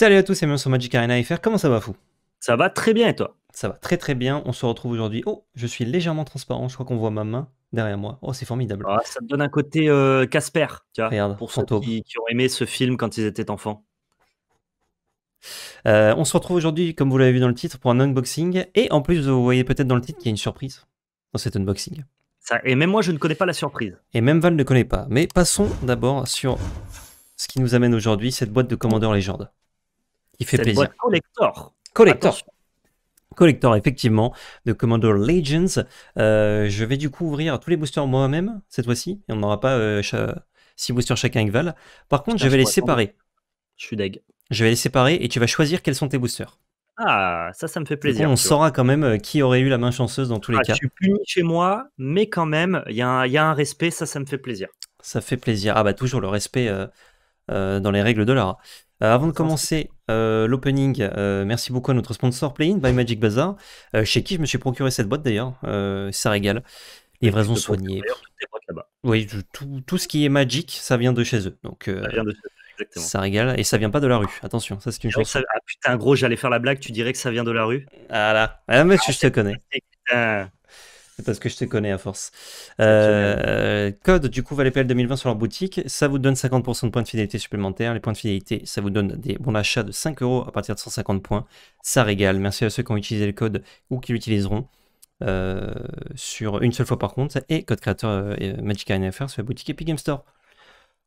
Salut à tous c'est bienvenue sur Magic Arena FR, comment ça va fou Ça va très bien et toi Ça va très très bien, on se retrouve aujourd'hui. Oh, je suis légèrement transparent, je crois qu'on voit ma main derrière moi. Oh, c'est formidable. Ah, ça me donne un côté euh, Casper, tu vois, Regarde, pour ceux qui, ont aimé ce film quand ils étaient enfants. Euh, on se retrouve aujourd'hui, comme vous l'avez vu dans le titre, pour un unboxing. Et en plus, vous voyez peut-être dans le titre qu'il y a une surprise dans cet unboxing. Ça, et même moi, je ne connais pas la surprise. Et même Val ne connaît pas. Mais passons d'abord sur ce qui nous amène aujourd'hui, cette boîte de Commandeur Légende. Il fait plaisir. collector. Collector. Collector, effectivement, de Commander Legends. Euh, je vais du coup ouvrir tous les boosters moi-même, cette fois-ci. Et on n'aura pas euh, six boosters chacun avec Val. Par contre, je vais les séparer. Je suis deg. Je vais les séparer et tu vas choisir quels sont tes boosters. Ah, ça, ça me fait plaisir. on saura quand même euh, qui aurait eu la main chanceuse dans tous les ah, cas. Je suis chez moi, mais quand même, il y, a un respect, ça, ça me fait plaisir. Ça fait plaisir. Ah bah toujours le respect dans les règles de l'art. Euh, avant de commencer euh, l'opening, euh, merci beaucoup à notre sponsor Play-In, by Magic Bazaar, chez qui je me suis procuré cette boîte d'ailleurs. ça régale. Livraison soignée. Oui, tout, ce qui est Magic, ça vient de chez eux. Donc, ça régale et ça vient pas de la rue. Attention, ça c'est une chose. Ça... Ah putain, gros, j'allais faire la blague, tu dirais que ça vient de la rue. Ah là, ah, mais je te connais. Ah, parce que je te connais à force. Euh, code du coup ValetPL 2020 sur leur boutique, ça vous donne 50% de points de fidélité supplémentaires. Les points de fidélité, ça vous donne des bons achats de 5 euros à partir de 150 points. Ça régale. Merci à ceux qui ont utilisé le code ou qui l'utiliseront. Euh, sur une seule fois par contre et code créateur euh, Magic nfr sur la boutique Epic Game Store.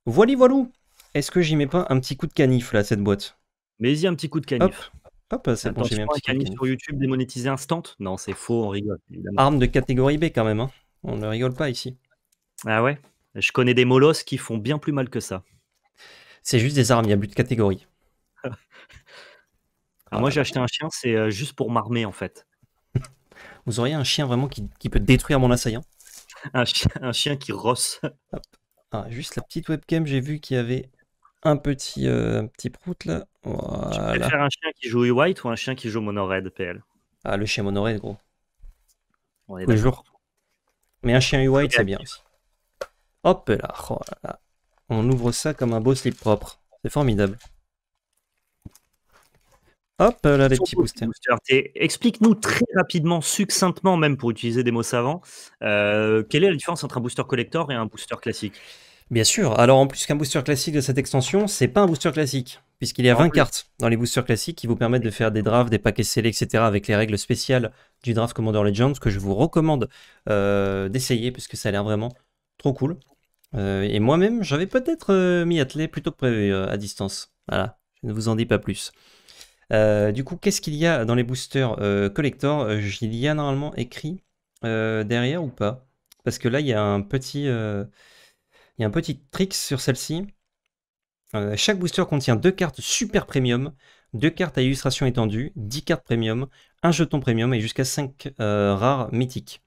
Voilà, voilou Est-ce que j'y mets pas un petit coup de canif là, cette boîte Mais y un petit coup de canif c'est bon, j'ai sur YouTube démonétisé instant Non, c'est faux, on rigole. Arme de catégorie B quand même. Hein. On ne rigole pas ici. Ah ouais Je connais des molosses qui font bien plus mal que ça. C'est juste des armes, il n'y a plus de catégorie. moi, j'ai acheté un chien, c'est euh, juste pour m'armer en fait. Vous auriez un chien vraiment qui, peut détruire mon assaillant un chien, qui rosse. Ah, juste la petite webcam, j'ai vu qu'il y avait un petit, euh, petit prout là. Tu préfères un chien qui joue white ou un chien qui joue Monored PL Ah, le chien Monored, gros. Bonjour. Mais un chien white c'est bien Hop oh là, On ouvre ça comme un beau slip propre. C'est formidable. Hop là, les petits boosters. Explique-nous très rapidement, succinctement, même pour utiliser des mots savants, euh, quelle est la différence entre un booster collector et un booster classique Bien sûr. Alors en plus qu'un booster classique de cette extension, c'est pas un booster classique, puisqu'il y a 20 ah, cartes dans les boosters classiques qui vous permettent de faire des drafts, des paquets scellés, etc. avec les règles spéciales du draft Commander Legends que je vous recommande euh, d'essayer puisque ça a l'air vraiment trop cool. Euh, et moi-même, j'avais peut-être euh, mis m'y plutôt que prévu à distance. Voilà, je ne vous en dis pas plus. du coup, qu'est-ce qu'il y a dans les boosters collector Il y a normalement écrit derrière ou pas Parce que là, il y a un petit il y a un petit trick sur celle-ci. Euh, chaque booster contient deux cartes super premium, deux cartes à illustration étendue, 10 cartes premium, un jeton premium et jusqu'à 5 euh, rares mythiques.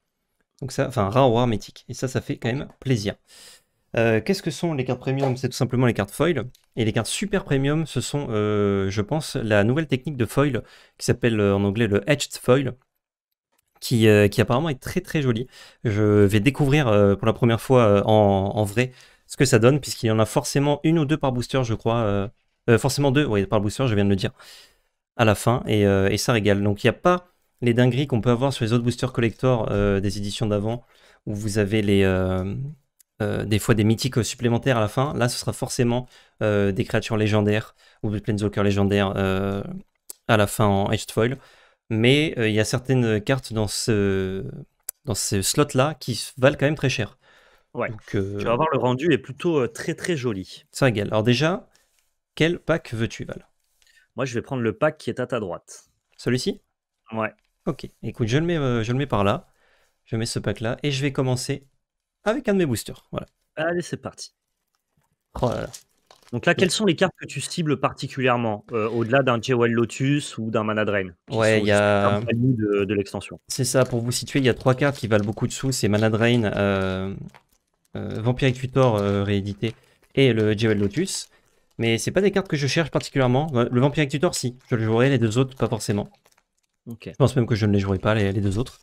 Donc ça, enfin rares ou rares mythiques. Et ça, ça fait quand même plaisir. Euh, qu'est-ce que sont les cartes premium C'est tout simplement les cartes foil. Et les cartes super premium, ce sont, je pense, la nouvelle technique de foil qui s'appelle en anglais le etched foil euh, qui, apparemment est très très joli. Je vais découvrir euh, pour la première fois euh, en, vrai ce que ça donne, puisqu'il y en a forcément une ou deux par booster, je crois. forcément deux, oui, par booster, je viens de le dire, à la fin, et, ça régale. Donc il n'y a pas les dingueries qu'on peut avoir sur les autres boosters collector des éditions d'avant, où vous avez les, des fois des mythiques supplémentaires à la fin. Là, ce sera forcément des créatures légendaires, ou des planeswalkers légendaires à la fin en Edge Foil mais euh, il y a certaines cartes dans ce, dans ce slot-là qui valent quand même très cher. Ouais. Euh, tu vas voir, le rendu est plutôt euh, très très joli. Ça régale. Alors déjà, quel pack veux-tu, Val Moi, je vais prendre le pack qui est à ta droite. Celui-ci Ouais. Ok, écoute, je le, mets, je le mets par là. Je mets ce pack là et je vais commencer avec un de mes boosters. Voilà. Allez, c'est parti. Oh là donc là, mmh. quelles sont les cartes que tu cibles particulièrement euh, au-delà d'un Jewel Lotus ou d'un Mana Drain Ouais, il y a de, l'extension. C'est ça. Pour vous situer, il y a trois cartes qui valent beaucoup de sous. C'est Mana Drain, euh, euh Tutor euh, réédité et le Jewel Lotus. Mais c'est pas des cartes que je cherche particulièrement. Le Vampire Tutor, si. Je le jouerai. Les deux autres, pas forcément. Je pense même que je ne les jouerai pas les deux autres.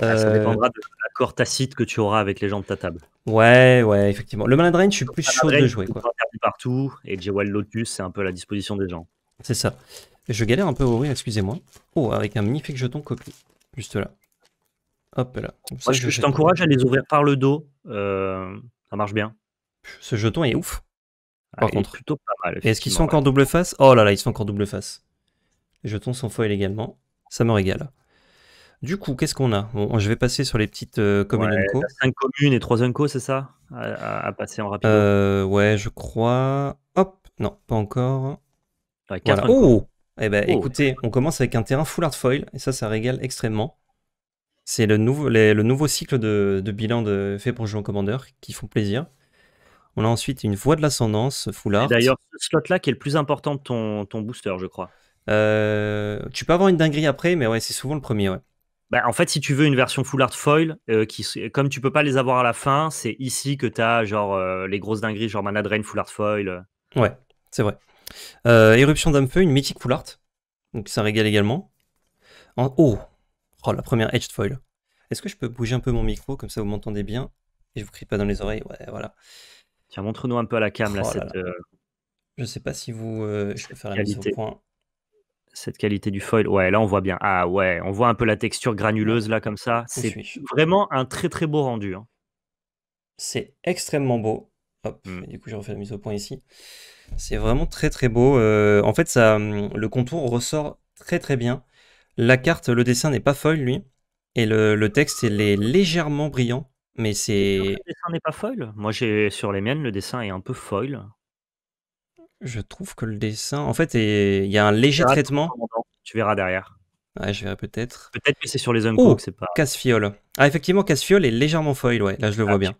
Ah, ça euh, dépendra de l'accord tacite que tu auras avec les gens de ta table. Ouais, ouais, effectivement. Le Mandarin, je suis plus chaud de jouer. Quoi. Partout, et Jewel Lotus, c'est un peu à la disposition des gens. C'est ça. Je galère un peu à ouvrir, excusez-moi. Oh, avec un magnifique jeton copie, juste là. Hop là. je, t'encourage à les ouvrir par le dos. Euh, ça marche bien. Ce jeton est ouf. Ah, par contre. plutôt pas mal. Est-ce qu'ils sont encore double face Oh là là, ils sont encore double face. Les jetons sont foil également. Ça me régale. Du coup, qu'est-ce qu'on a Je vais passer sur les petites euh, communes 5 communes et 3 unco, c'est ça à, passer en rapide. Euh, ouais, je crois. Hop, non, pas encore. Oh Eh ben, oh, écoutez, on commence avec un terrain full art foil, et ça, ça régale extrêmement. C'est le, nouveau, le nouveau cycle de, bilan de fait pour jouer en commandeur qui font plaisir. On a ensuite une voie de l'ascendance, full art. D'ailleurs, ce slot-là qui est le plus important de ton, ton booster, je crois. Euh, tu peux avoir une dinguerie après, mais ouais, c'est souvent le premier, ouais. Bah, en fait, si tu veux une version full art foil, euh, comme tu peux pas les avoir à la fin, c'est ici que tu as genre, euh, les grosses dingueries, genre Mana Drain full art foil. Euh. Ouais, c'est vrai. Éruption d'un feu une mythique full art. Donc ça régale également. En... Oh Oh, la première edged foil. Est-ce que je peux bouger un peu mon micro, comme ça vous m'entendez bien Et je vous crie pas dans les oreilles. Ouais, voilà. Tiens, montre-nous un peu à la cam, Je là, oh Je sais pas si vous. je peux faire la mise au point cette qualité du foil. Ouais, là on voit bien. Ah ouais, on voit un peu la texture granuleuse là comme ça. C'est vraiment un très très beau rendu. Hein. C'est extrêmement beau. Hop, mm. du coup j'ai refais la mise au point ici. C'est vraiment très très beau. Euh, en fait, ça, mm, le contour ressort très très bien. La carte, le dessin n'est pas foil lui, et le, texte il est légèrement brillant, mais c'est. Le dessin n'est pas foil. Moi j'ai sur les miennes le dessin est un peu foil. Je trouve que le dessin, en fait, il y a un léger traitement. Tu verras derrière. Ouais, je verrai peut-être. Peut-être que c'est sur les hommes oh, c'est pas. Casse-fiole. Ah, effectivement, casse-fiole est légèrement foil, ouais. Là, je le ah, vois bien.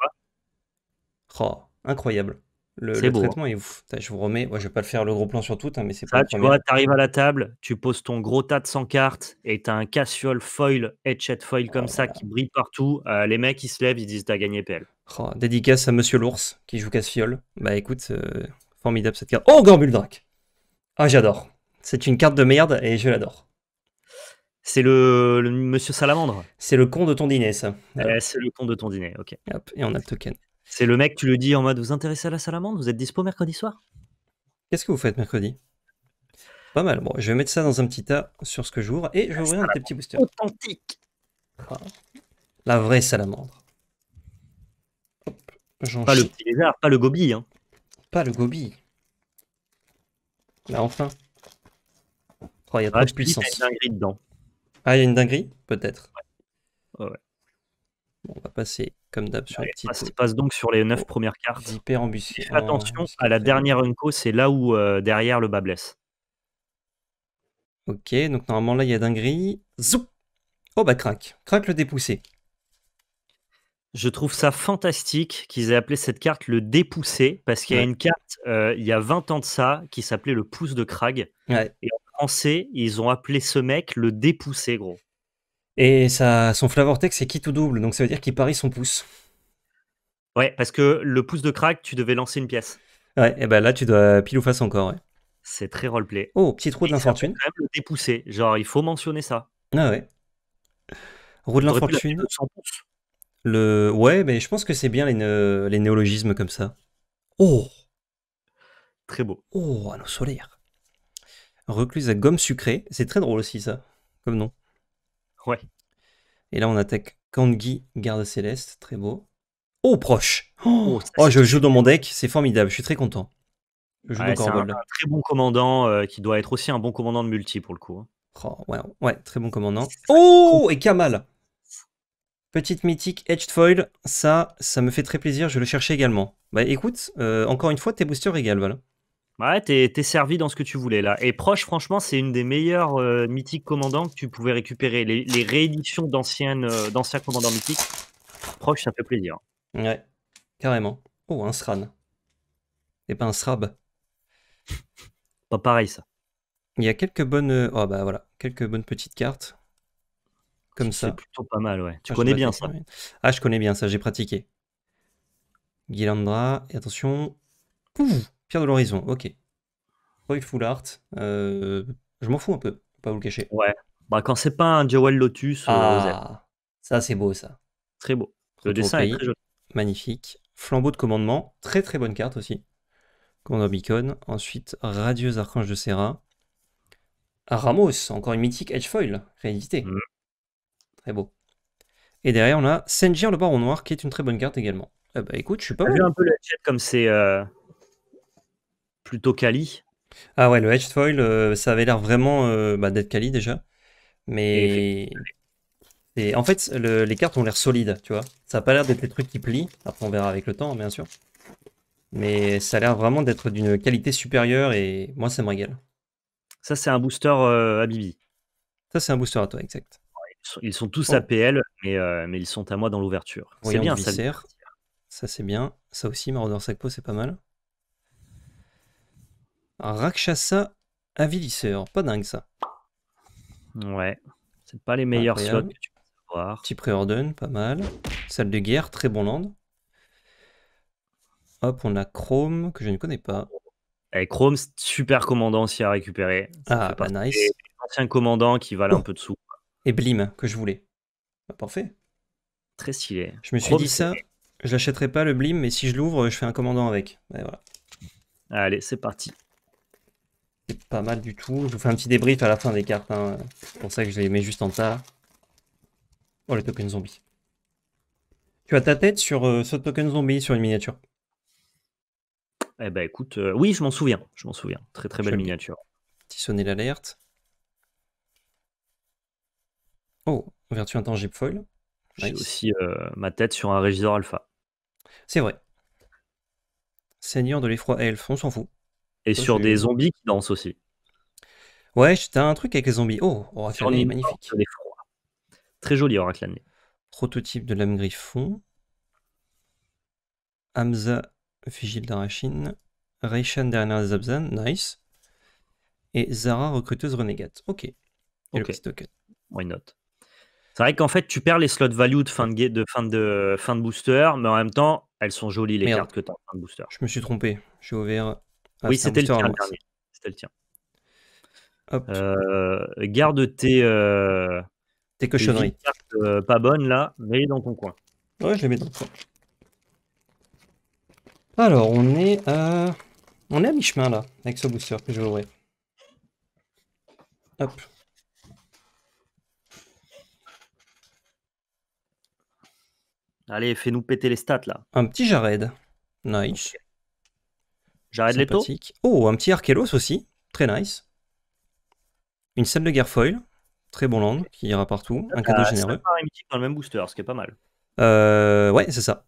Oh, incroyable. Le, hein. traitement est ouf. Je vous remets. Moi, je vais pas le faire le gros plan sur tout, hein, mais c'est pas. Tu vois, t'arrives à la table, tu poses ton gros tas de 100 cartes et t'as un casse-fiole foil, chat foil comme oh ça qui brille partout. Euh, les mecs, ils se lèvent, ils disent t'as gagné PL. Oh, dédicace à Monsieur l'ours qui joue casse-fiole. Bah écoute, euh, Formidable cette carte. Oh, Gorbuldrak Ah, j'adore. C'est une carte de merde et je l'adore. C'est le, Monsieur Salamandre C'est le con de ton dîner, ça. c'est le con de ton dîner, ok. et on a le token. C'est le mec, tu le dis en mode, vous intéressez à la salamandre Vous êtes dispo mercredi soir Qu'est-ce que vous faites mercredi Pas mal. Bon, je vais mettre ça dans un petit tas sur ce que j'ouvre et je vais ouvrir un petit booster. petits Authentique ah. La vraie salamandre. pas le petit lézard, pas le gobi. Hein. Pas le gobi. Là, enfin. Oh, il y a ah, puissance. une dinguerie Ah, il y a une dinguerie Peut-être. on va passer, comme d'hab, sur passe, donc sur les neuf oh, premières cartes. Hyper ambitieux. Attention à la dernière Unco, c'est là où, euh, derrière, le bas blesse. Ok, donc normalement, là, il y a dinguerie. Zou Oh, bah, craque. Craque le dépoussé. Je trouve ça fantastique qu'ils aient appelé cette carte le dépoussé, parce qu'il y a une carte, euh, il y a 20 ans de ça, qui s'appelait le pouce de Krag. Et en français, ils ont appelé ce mec le dépoussé, gros. Et ça, son flavor text, c'est quitte ou double, donc ça veut dire qu'il parie son pouce. Ouais, parce que le pouce de Krag, tu devais lancer une pièce. Ouais, et ben là, tu dois pile ou face encore, C'est très roleplay. Oh, petit trou de l'infortune. quand le dépousser, genre, il faut mentionner ça. Ah ouais. Roue de l'infortune. Le... Ouais, mais je pense que c'est bien les, les, néologismes comme ça. Oh Très beau. Oh, anneau solaire. Recluse à gomme sucrée. C'est très drôle aussi, ça, comme nom. Ouais. Et là, on attaque Kangi, garde céleste. Très beau. Oh, proche Oh, oh, oh je joue dans mon deck. C'est formidable. Je suis très content. Je joue un, très bon commandant euh, qui doit être aussi un bon commandant de multi pour le coup. Hein. Oh, ouais, ouais, très bon commandant. Oh, et Kamal Petite mythique Edged Foil, ça, ça me fait très plaisir, je le cherchais également. Bah écoute, euh, encore une fois, tes boosters égale, voilà. Ouais, t'es, servi dans ce que tu voulais là. Et proche, franchement, c'est une des meilleures euh, mythiques commandants que tu pouvais récupérer. Les, rééditions d'anciennes, euh, d'anciens commandants mythiques, proche, ça fait plaisir. Ouais, carrément. Oh, un SRAN. Et pas un SRAB. pas pareil ça. Il y a quelques bonnes. Oh bah voilà, quelques bonnes petites cartes comme ça. C'est plutôt pas mal, ouais. Tu ah, connais bien ça. Ah, je connais bien ça, j'ai pratiqué. Guilandra, et attention. Pouf, Pierre de l'Horizon, ok. Roy Full Art, euh, je m'en fous un peu, pas vous le cacher. Ouais, bah, quand c'est pas un Jewel Lotus euh, ah, Ça, c'est beau, ça. Très beau. Le dessin est très Magnifique. Flambeau de commandement, très très bonne carte aussi. Commandant Beacon. Ensuite, Radieux Archange de Serra. Ramos, encore une mythique Edgefoil, réédité. Mm. Très beau. Et derrière, on a Senjir le Baron Noir, qui est une très bonne carte également. Ah bah écoute, je suis pas mal. vu un peu le comme c'est euh, plutôt quali. Ah ouais, le Hedge Foil, euh, ça avait l'air vraiment euh, bah, d'être quali déjà. Mais. Et en fait, les cartes ont l'air solides, tu vois. Ça n'a pas l'air d'être des trucs qui plient. Après, on verra avec le temps, bien sûr. Mais ça a l'air vraiment d'être d'une qualité supérieure et moi, ça me régale. Ça, c'est un booster à Bibi. Ça, c'est un booster à toi, exact. Ils sont tous oh. APL, euh, mais, ils sont à moi dans l'ouverture. C'est bien, ça. Ça, c'est bien. Ça aussi, Marauder Sacpo, c'est pas mal. Rakshasa avilisseur. Pas dingue, ça. Ouais. C'est pas les meilleurs slots que tu peux avoir. Petit préorden, pas mal. Salle de guerre, très bon land. Hop, on a Chrome, que je ne connais pas. Et eh, Chrome, super commandant aussi à récupérer. ah, pas bah nice. Ancien commandant qui valent un peu de sous et Blim que je voulais. Bah, parfait. Très stylé. Je me suis dit ça, je l'achèterai pas le Blim, mais si je l'ouvre, je fais un commandant avec. Allez, c'est parti. C'est pas mal du tout. Je vous fais un petit débrief à la fin des cartes. Hein. C'est pour ça que je les mets juste en tas. Oh, le token zombie. Tu as ta tête sur euh, ce token zombie sur une miniature. Eh ben écoute, euh, oui, je m'en souviens. Je m'en souviens. Très très belle miniature. Petit sonner l'alerte. Oh, vertu intangible foil. J'ai aussi euh, ma tête sur un régisseur alpha. C'est vrai. Seigneur de l'effroi elf, on s'en fout. Et sur des zombies qui dansent aussi. Ouais, t'as un truc avec les zombies. Oh, Oracle oh, sur les magnifique. Très joli Oracle Année. Prototype de l'âme griffon. Hamza vigile d'Arachine. Reishan des Zabzan, nice. Et Zara recruteuse renégate. Ok. Et ok. Why not? C'est vrai qu'en fait, tu perds les slots value de fin de, fin de, fin de booster, mais en même temps, elles sont jolies les cartes que tu as en fin de booster. Je me suis trompé. Je ouvert. oui, c'était le tien. C'était le tien. garde tes. Euh, tes cochonneries. Euh, pas bonnes là, mais dans ton coin. Ouais, je les mets dans le coin. Alors, on est à. On est à mi-chemin là, avec ce booster que je vais ouvrir. Hop. Allez, fais-nous péter les stats là. Un petit Jared. Nice. Jared Leto. Oh, un petit Arkelos aussi. Très nice. Une scène de guerre foil. Très bon land qui ira partout. un ah, cadeau généreux. dans le même booster, ce qui est pas mal. Euh, ouais, c'est ça.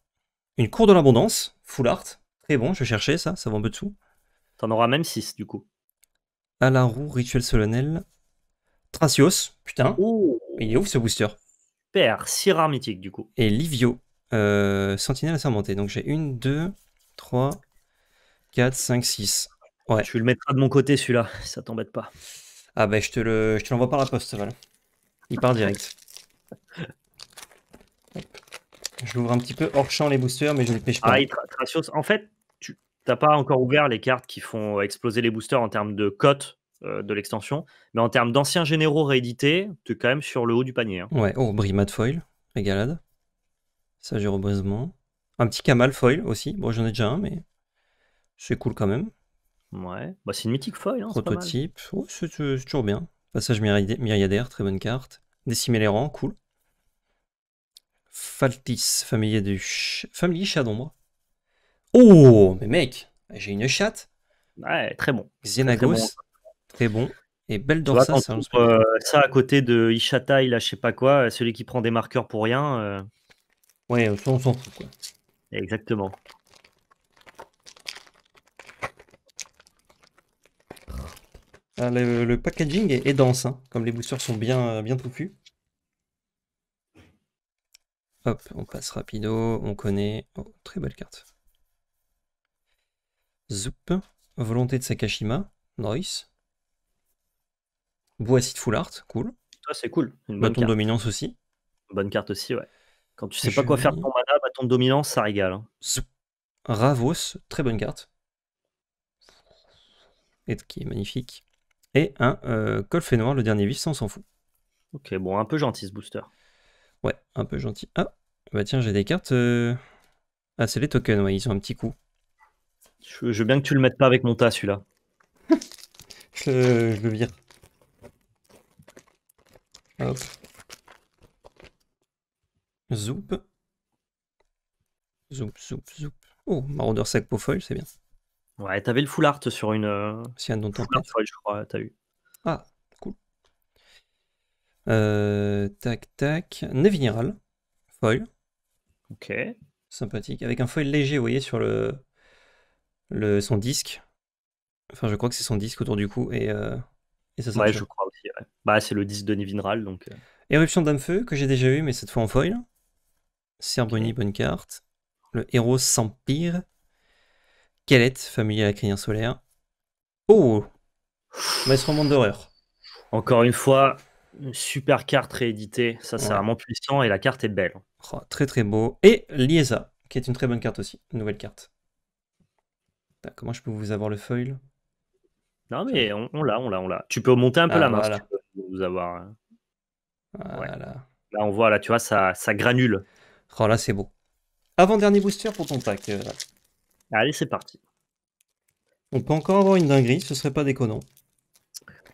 Une cour de l'abondance. Full art. Très bon, je cherchais ça. Ça vaut un peu de sous. T'en auras même 6 du coup. À la rituel solennel. Tracios. Putain. Oh. Il est ouf ce booster. Super. Si rares mythiques du coup. Et Livio sentinelle euh, sentinelle assermentée. Donc j'ai une, deux, trois, quatre, cinq, six. Ouais. Tu le mettras de mon côté celui-là, ça t'embête pas. Ah ben je te le, l'envoie par la poste, voilà. Il part direct. je l'ouvre un petit peu hors champ les boosters, mais je ne pêche pas. Ah, en fait, tu n'as pas encore ouvert les cartes qui font exploser les boosters en termes de cote euh, de l'extension, mais en termes d'anciens généraux réédités, tu es quand même sur le haut du panier. Hein. Ouais, oh, Brimad Foil, régalade. Ça, j'ai Un petit Kamal Foil aussi. Bon, j'en ai déjà un, mais c'est cool quand même. Ouais, bah, c'est une mythique Foil. Hein, Prototype. c'est toujours bien. Passage myriadaire, très bonne carte. Décimer les rangs, cool. Faltis, familier du ch... familier chat d'ombre. Oh, mais mec, j'ai une chatte. Ouais, très bon. Xenagos, très, bon. Et belle euh, Ça, à côté de Ishata, il a je sais pas quoi, euh, celui qui prend des marqueurs pour rien. Euh, Ouais, on s'en fout quoi. Exactement. Ah, le, packaging est, dense, hein. comme les boosters sont bien, euh, bien touffus. Hop, on passe rapido, on connaît. Oh, très belle carte. Zoup, volonté de Sakashima, Noise. Bois de Full Art, cool. Ah, c'est cool. Une bonne Bâton dominance aussi. bonne carte aussi, ouais. Quand tu sais pas quoi faire de ton mana, ton bah, ton dominance, ça régale. Hein. Ravos, très bonne carte. Et qui est magnifique. Et un euh, Noir, le dernier vif, ça on s'en fout. Ok, bon, un peu gentil ce booster. Ouais, un peu gentil. Ah, bah tiens, j'ai des cartes. Euh, ah, c'est les tokens, ils ont un petit coup. Je, veux bien que tu le mettes pas avec mon tas, celui-là. je, je le vire. Hop. Zoop. Zoop, zoop, zoop. Oh, Marauder sac pour foil, c'est bien. Ouais, t'avais le full art sur une. Euh, si un dont foil, je crois, t'as eu. Ah, cool. Euh, tac, tac. Nevineral, foil. Ok. Sympathique. Avec un foil léger, vous voyez, sur le, le son disque. Enfin, je crois que c'est son disque autour du cou. Et, euh, et ça Ouais, je crois aussi. Bah, c'est le disque de Nevinral, donc. Éruption d'âme-feu que j'ai déjà eu, mais cette fois en foil. Serboni, bonne carte. Le héros s'empire. Kellet, familier à la crinière solaire. Oh mais remonte d'horreur. Encore une fois, super carte rééditée. Ça, c'est vraiment puissant et la carte est belle. Oh, très très beau. Et Liesa, qui est une très bonne carte aussi. Une nouvelle carte. Comment je peux vous avoir le foil Non, mais on, l'a, on l'a, on l'a. Tu peux monter un peu ah, la main voilà. avoir. Hein. Là, on voit, là, tu vois, ça, ça granule. Oh là, c'est beau. Avant-dernier booster pour ton pack. Euh, Allez, c'est parti. On peut encore avoir une dinguerie, ce serait pas déconnant.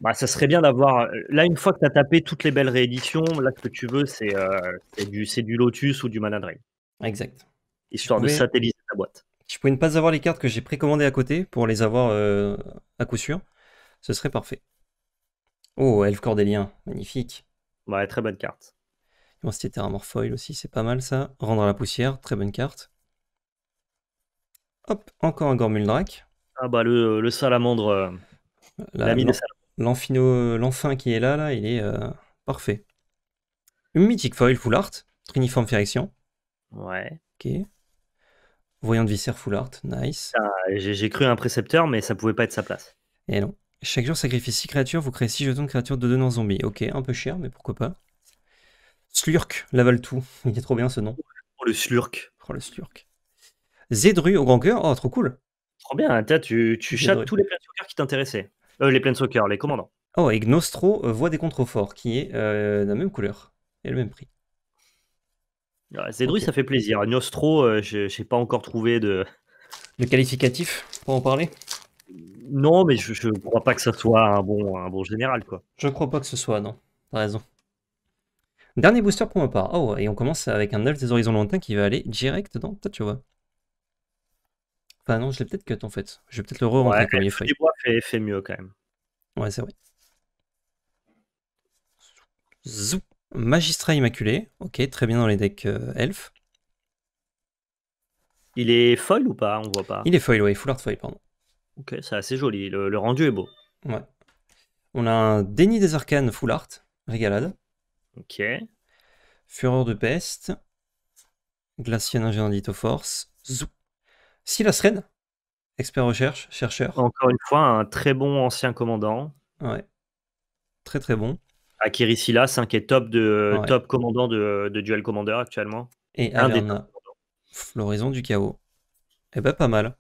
Bah, ça serait bien d'avoir. Euh, là, une fois que tu as tapé toutes les belles rééditions, là, ce que tu veux, c'est euh, du, du Lotus ou du Mana Exact. Histoire de satelliser ta boîte. Je pourrais ne pas avoir les cartes que j'ai précommandées à côté pour les avoir à coup sûr. Ce serait parfait. Oh, Elf Cordelien, magnifique. Ouais, très bonne carte. C'était Terra Morphoil aussi, c'est pas mal ça. Rendre à la poussière, très bonne carte. Hop, encore un Drac. Ah bah le, euh, salamandre. Euh, l'ami euh, L'enfin qui est là, là, il est parfait. Une mythique foil full art, triniforme Férection. Ouais. Ok. Voyant de viscère full art, nice. J'ai cru un précepteur, mais ça pouvait pas être sa place. Et non. Chaque jour sacrifie 6 créatures, vous créez 6 jetons de créatures de 2 zombie. zombies. Ok, un peu cher, mais pourquoi pas. Slurk, Lavaltou. Il est trop bien ce nom. Oh, le Slurk. Oh, le Slurk. Zedru au grand cœur. Oh, trop cool. Trop bien. Tu, tu chattes tous les soccer qui t'intéressaient. Euh, les soccer, les commandants. Oh, et Gnostro, euh, voix des contreforts, qui est de euh, la même couleur et le même prix. Ah, Zedru, ça fait plaisir. Gnostro, euh, je n'ai pas encore trouvé de. qualificatif pour en parler Non, mais je ne crois pas que ce soit un bon, un bon général. quoi. Je crois pas que ce soit, non. T'as raison. Dernier booster pour ma part. Oh, et on commence avec un elf des horizons lointains qui va aller direct dans Toi, tu vois. Enfin non, je l'ai peut-être cut en fait. Je vais peut-être le re-rentrer ouais, comme il fait. fait. mieux quand même. Ouais, c'est vrai. Zou. Magistrat immaculé. Ok, très bien dans les decks euh, elf. Il est foil ou pas On voit pas. Il est foil, oui, full art foil, pardon. Ok, c'est assez joli. Le, le rendu est beau. Ouais. On a un déni des arcanes full art, régalade. Ok. Fureur de peste. Glacier ingénieur force. Zou. Red, Expert recherche, chercheur. Encore une fois, un très bon ancien commandant. Ouais. Très très bon. Akiri Silas, qui est top, de, top commandant de, Duel Commander actuellement. Et Averna, Floraison du chaos. Eh ben pas mal.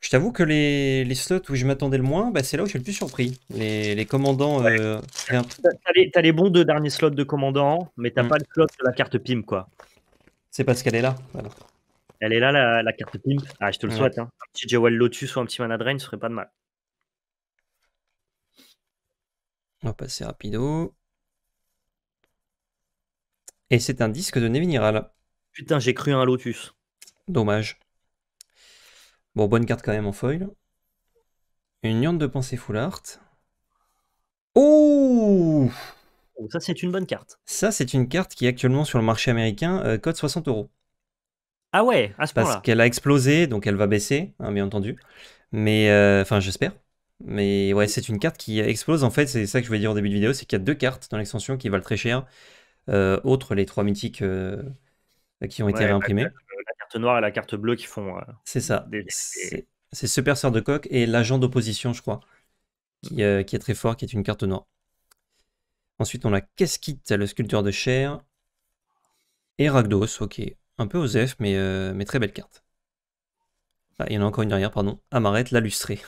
Je t'avoue que les, slots où je m'attendais le moins, bah, c'est là où je suis le plus surpris. Les, commandants. Euh, t'as, les, bons deux derniers slots de commandant, mais t'as mm. pas le slot de la carte PIM, quoi. C'est parce qu'elle est là. Elle est là, la, carte PIM. Ah, je te le souhaite. Hein. Un petit Jawel Lotus ou un petit Mana Drain, ce serait pas de mal. On va passer rapido. Et c'est un disque de Neviniral. Putain, j'ai cru un Lotus. Dommage. Bon, bonne carte quand même en foil. Une urne de pensée full art. Oh Ça, c'est une bonne carte. Ça, c'est une carte qui est actuellement sur le marché américain, cote euh, code 60 euros. Ah ouais, à ce là Parce qu'elle a explosé, donc elle va baisser, hein, bien entendu. Mais, euh, enfin, j'espère. Mais ouais, c'est une carte qui explose. En fait, c'est ça que je voulais dire au début de vidéo, c'est qu'il y a deux cartes dans l'extension qui valent très cher, euh, autres les trois mythiques euh, qui ont été réimprimés. réimprimées noire et la carte bleue qui font. Euh, c'est ça. C'est ce perceur de Coq et l'agent d'opposition, je crois, qui, mm. euh, qui, est très fort, qui est une carte noire. Ensuite, on a Casquitte, le sculpteur de chair. Et Ragdos, ok. Un peu Osef, mais, euh, mais très belle carte. Ah, il y en a encore une derrière, pardon. Amarette, lustrée.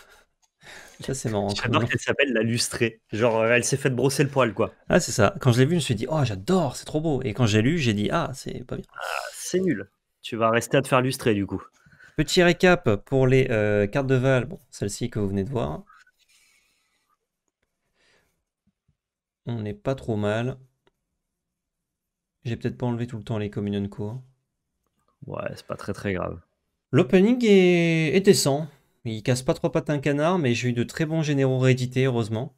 Ça, c'est marrant. J'adore qu'elle s'appelle la lustrée. Genre, elle s'est faite brosser le poil, quoi. Ah, c'est ça. Quand je l'ai vue, je me suis dit, oh, j'adore, c'est trop beau. Et quand j'ai lu, j'ai dit, ah, c'est pas bien. Ah, c'est nul. Tu vas rester à te faire lustrer du coup. Petit récap pour les euh, cartes de Val, bon, celle-ci que vous venez de voir. On n'est pas trop mal. J'ai peut-être pas enlevé tout le temps les communion cours. Ouais, c'est pas très très grave. L'opening est... est... décent. Il casse pas trois pattes un canard, mais j'ai eu de très bons généraux réédités, heureusement.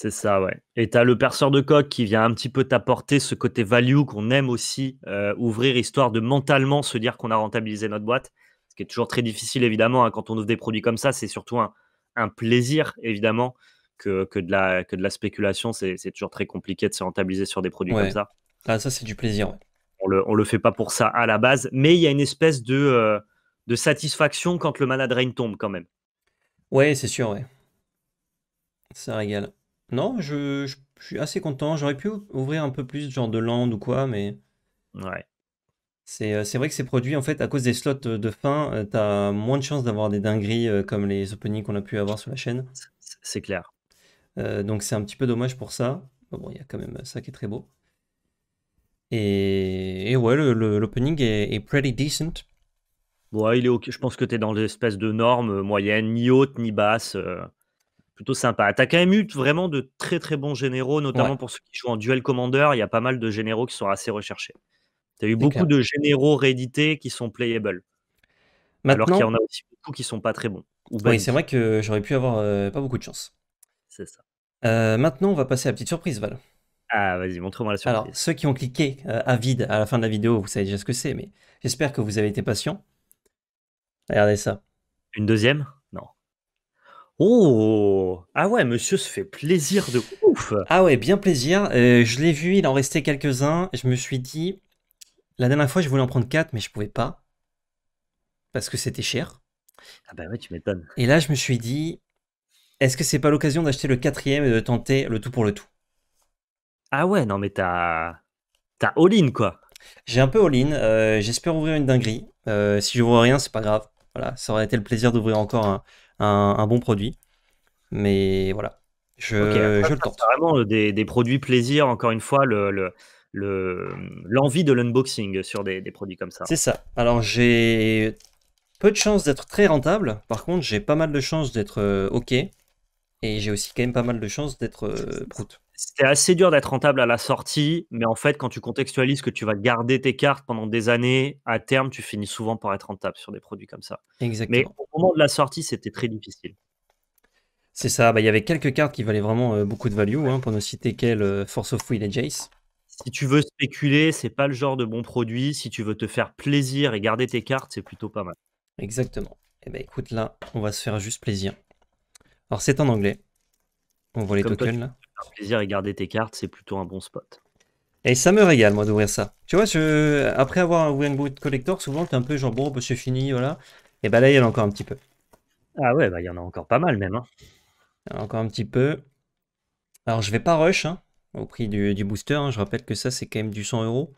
C'est ça, ouais. Et tu as le perceur de coque qui vient un petit peu t'apporter ce côté value qu'on aime aussi euh, ouvrir, histoire de mentalement se dire qu'on a rentabilisé notre boîte. Ce qui est toujours très difficile, évidemment, hein, quand on ouvre des produits comme ça, c'est surtout un, plaisir, évidemment, que, de la, que de la spéculation. C'est toujours très compliqué de se rentabiliser sur des produits comme ça. Ah, ça, c'est du plaisir. On le, le fait pas pour ça à la base, mais il y a une espèce de, euh, de satisfaction quand le malade drain tombe quand même. Ouais, c'est sûr, ouais. Ça régale. Non, je, suis assez content. J'aurais pu ouvrir un peu plus, genre de land ou quoi, mais. Ouais. C'est euh, vrai que ces produits, en fait, à cause des slots euh, de fin, euh, t'as moins de chances d'avoir des dingueries comme les openings qu'on a pu avoir sur la chaîne. C'est clair. donc c'est un petit peu dommage pour ça. Bon, il y a quand même ça qui est très beau. Et, ouais, l'opening est, pretty decent. Ouais, il est ok. Je pense que t'es dans l'espèce de norme moyenne, ni haute ni basse plutôt sympa. Tu as quand même eu vraiment de très très bons généraux, notamment pour ceux qui jouent en duel commandeur. Il y a pas mal de généraux qui sont assez recherchés. Tu as eu beaucoup de généraux réédités qui sont playable Maintenant... Alors qu'il y en a aussi beaucoup qui sont pas très bons. oui, c'est vrai que j'aurais pu avoir euh, pas beaucoup de chance. C'est ça. Euh, maintenant, on va passer à la petite surprise, Val. Ah, vas-y, montre-moi la surprise. Alors, ceux qui ont cliqué euh, à vide à la fin de la vidéo, vous savez déjà ce que c'est, mais j'espère que vous avez été patient. Regardez ça. Une deuxième Oh Ah ouais, monsieur se fait plaisir de ouf Ah ouais, bien plaisir. Euh, je l'ai vu, il en restait quelques-uns. Je me suis dit, la dernière fois, je voulais en prendre 4, mais je pouvais pas. Parce que c'était cher. Ah bah ouais, tu m'étonnes. Et là, je me suis dit, est-ce que c'est pas l'occasion d'acheter le quatrième et de tenter le tout pour le tout Ah ouais, non mais t'as. T'as all-in quoi J'ai un peu all-in. Euh, j'espère ouvrir une dinguerie. Euh, si je vois rien, c'est pas grave. Voilà, ça aurait été le plaisir d'ouvrir encore un un, bon produit. Mais voilà, je, je le tente. Vraiment euh, des, produits plaisir, encore une fois, le... le l'envie de l'unboxing sur des, produits comme ça. C'est ça. Alors j'ai peu de chances d'être très rentable. Par contre, j'ai pas mal de chances d'être euh, OK. Et j'ai aussi quand même pas mal de chances d'être euh, prout. C'était assez dur d'être rentable à la sortie, mais en fait, quand tu contextualises que tu vas garder tes cartes pendant des années, à terme, tu finis souvent par être rentable sur des produits comme ça. Exactement moment de la sortie, c'était très difficile. C'est ça, bah, il y avait quelques cartes qui valaient vraiment euh, beaucoup de value, hein, pour ne citer qu'elle, euh, Force of Will et Jace. Si tu veux spéculer, c'est pas le genre de bon produit. Si tu veux te faire plaisir et garder tes cartes, c'est plutôt pas mal. Exactement. Et eh ben, écoute, là, on va se faire juste plaisir. Alors c'est en anglais. On voit les tokens plaisir et garder tes cartes, c'est plutôt un bon spot. Et ça me régale, moi, d'ouvrir ça. Tu vois, je... après avoir ouvert un collector, souvent, tu es un peu genre, bon, je bah, c'est fini, voilà. Et bah là, il y en a encore un petit peu. Ah ouais, bah il y en a encore pas mal même. Hein. Il y en a encore un petit peu. Alors je vais pas rush hein, au prix du, booster. Hein. Je rappelle que ça, c'est quand même du 100 euros.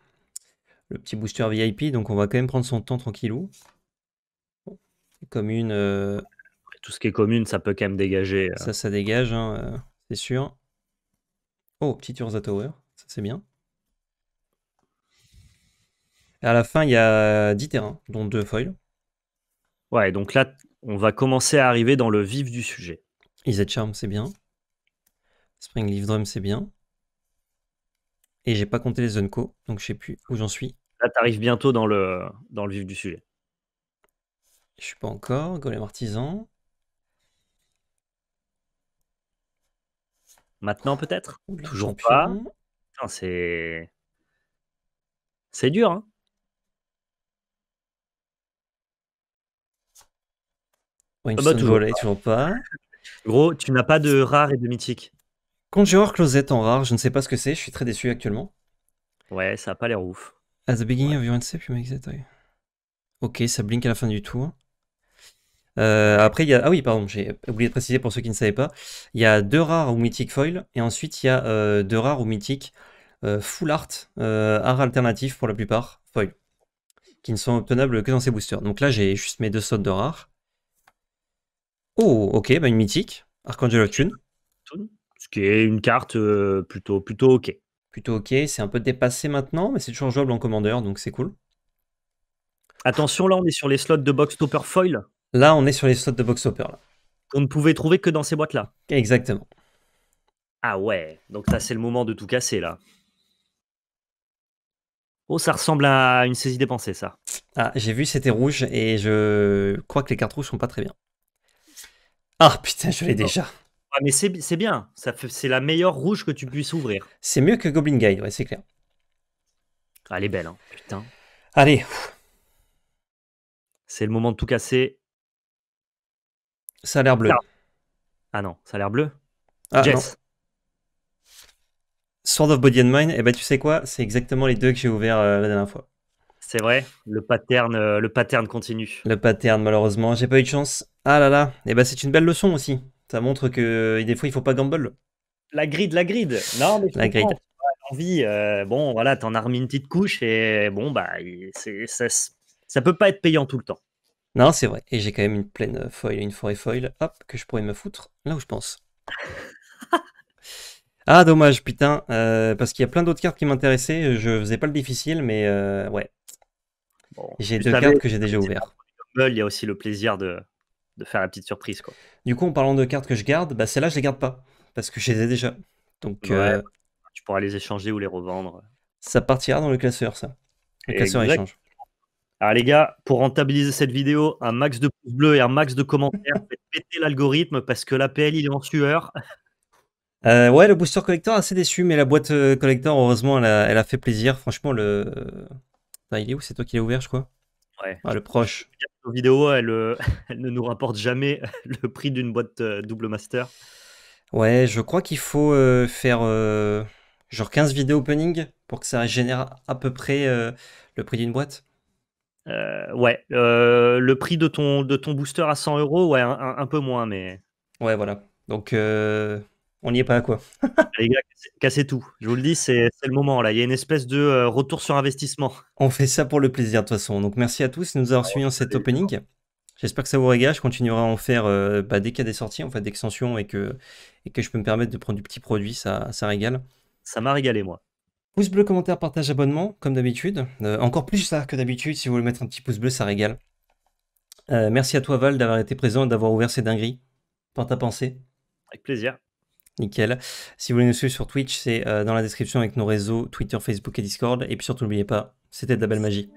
Le petit booster VIP, donc on va quand même prendre son temps tranquillou. Commune. une... Euh, Tout ce qui est commune, ça peut quand même dégager. Euh, ça, ça dégage, euh, c'est sûr. Oh, petit Urza Tower, ça c'est bien. Et à la fin, il y a 10 terrains, dont 2 foils. Ouais, donc là, on va commencer à arriver dans le vif du sujet. Is Charm, c'est bien. Spring Leaf Drum, c'est bien. Et j'ai pas compté les Zonko, donc je sais plus où j'en suis. Là, t'arrives bientôt dans le, dans le vif du sujet. Je suis pas encore. Golem Artisan. Maintenant, peut-être Toujours pas. C'est. C'est dur, hein Ah bah, toujours pas. Gros, tu n'as pas de rare et de mythique. conjurer closet en rare, je ne sais pas ce que c'est, je suis très déçu actuellement. Ouais, ça a pas l'air ouf. At the beginning of your make Ok, ça blink à la fin du tour. Euh, après, il y a. Ah oui, pardon, j'ai oublié de préciser pour ceux qui ne savaient pas. Il y a deux rares ou mythiques foil, et ensuite il y a euh, deux rares ou mythiques euh, full art, art alternatif pour la plupart, foil, qui ne sont obtenables que dans ces boosters. Donc là, j'ai juste mes deux sortes de rares. Oh, ok, bah une mythique. Archangel of Tune. Ce qui est une carte euh, plutôt, plutôt ok. Plutôt ok, c'est un peu dépassé maintenant, mais c'est toujours jouable en commandeur, donc c'est cool. Attention, là, on est sur les slots de box topper foil. Là, on est sur les slots de box topper. Là. On ne pouvait trouver que dans ces boîtes-là. Exactement. Ah ouais, donc ça, c'est le moment de tout casser, là. Oh, ça ressemble à une saisie dépensée, ça. Ah, j'ai vu, c'était rouge, et je crois que les cartes rouges sont pas très bien. Ah putain, je l'ai déjà. Ah, mais c'est bien, c'est la meilleure rouge que tu puisses ouvrir. C'est mieux que Goblin Guide, ouais, c'est clair. Ah, elle est belle, hein, putain. Allez. C'est le moment de tout casser. Ça a l'air bleu. Ah. non, ça a l'air bleu. Ah, Sword of Body and Mind, et eh ben tu sais quoi, c'est exactement les deux que j'ai ouvert euh, la dernière fois. C'est vrai, le pattern, euh, le pattern continue. Le pattern, malheureusement, j'ai pas eu de chance. Ah là là, et eh bah ben, c'est une belle leçon aussi. Ça montre que euh, des fois il faut pas gamble. La grid, la grid. Non, mais la grid. Envie, euh, bon voilà, t'en as remis une petite couche et bon bah ça, ça peut pas être payant tout le temps. Non, c'est vrai. Et j'ai quand même une pleine foil, une forêt foil, hop, que je pourrais me foutre là où je pense. ah, dommage, putain, parce qu'il y a plein d'autres cartes qui m'intéressaient. Je faisais pas le difficile, mais ouais, j'ai deux cartes que j'ai déjà ouvertes. Il y a aussi le plaisir de, faire la petite surprise. Du coup, en parlant de cartes que je garde, bah, là je les garde pas parce que je les ai déjà. Donc, euh, tu pourras les échanger ou les revendre. Ça partira dans le classeur, ça. Le classeur échange. Alors, les gars, pour rentabiliser cette vidéo, un max de pouces bleus et un max de commentaires. Faites péter l'algorithme parce que l'APL, il est en sueur. Euh, ouais, le booster collector, assez déçu, mais la boîte euh, collector, heureusement, elle elle a fait plaisir. Franchement, le il est où C'est toi qui l'as ouvert, je crois Ouais. Ah, le proche. La vidéo, elle, ne nous rapporte jamais le prix d'une boîte euh, double master. Ouais, je crois qu'il faut euh, faire euh, genre 15 vidéos opening pour que ça génère à peu près le prix d'une boîte. ouais, le prix de ton, de ton booster à 100 euros, ouais, un, un, peu moins, mais. Ouais, voilà. Donc, on n'y est pas à quoi. les gars, cassez tout. Je vous le dis, c'est le moment là. Il y a une espèce de euh, retour sur investissement. On fait ça pour le plaisir de toute façon. Donc merci à tous de nous avoir ah, suivis dans cet opening. J'espère que ça vous régale. Je continuerai à en faire euh, bah, dès qu'il y a des sorties en fait d'extension et que, et que je peux me permettre de prendre du petit produit. Ça, ça régale. Ça m'a régalé moi. Pouce bleu, commentaire, partage, abonnement, comme d'habitude. Euh, encore plus ça que d'habitude. Si vous voulez mettre un petit pouce bleu, ça régale. merci à toi Val d'avoir été présent et d'avoir ouvert ces dingueries. Par ta pensée. Avec plaisir. Nickel. Si vous voulez nous suivre sur Twitch, c'est euh, dans la description avec nos réseaux Twitter, Facebook et Discord. Et puis surtout, n'oubliez pas, c'était de la belle magie.